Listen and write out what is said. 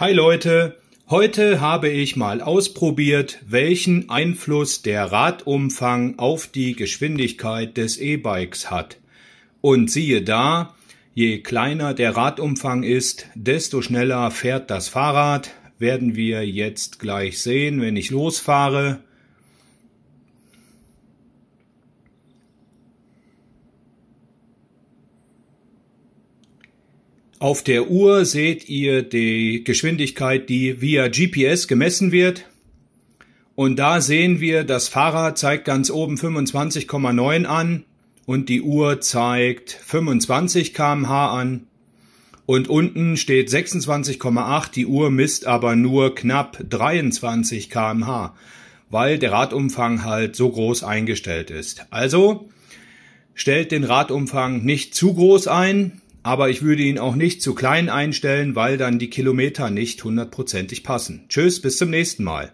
Hi Leute, heute habe ich mal ausprobiert, welchen Einfluss der Radumfang auf die Geschwindigkeit des E-Bikes hat. Und siehe da, je kleiner der Radumfang ist, desto schneller fährt das Fahrrad. Werden wir jetzt gleich sehen, wenn ich losfahre. Auf der Uhr seht ihr die Geschwindigkeit, die via GPS gemessen wird. Und da sehen wir, das Fahrrad zeigt ganz oben 25,9 an und die Uhr zeigt 25 kmh an. Und unten steht 26,8, die Uhr misst aber nur knapp 23 kmh, weil der Radumfang halt so groß eingestellt ist. Also stellt den Radumfang nicht zu groß ein, aber ich würde ihn auch nicht zu klein einstellen, weil dann die Kilometer nicht hundertprozentig passen. Tschüss, bis zum nächsten Mal.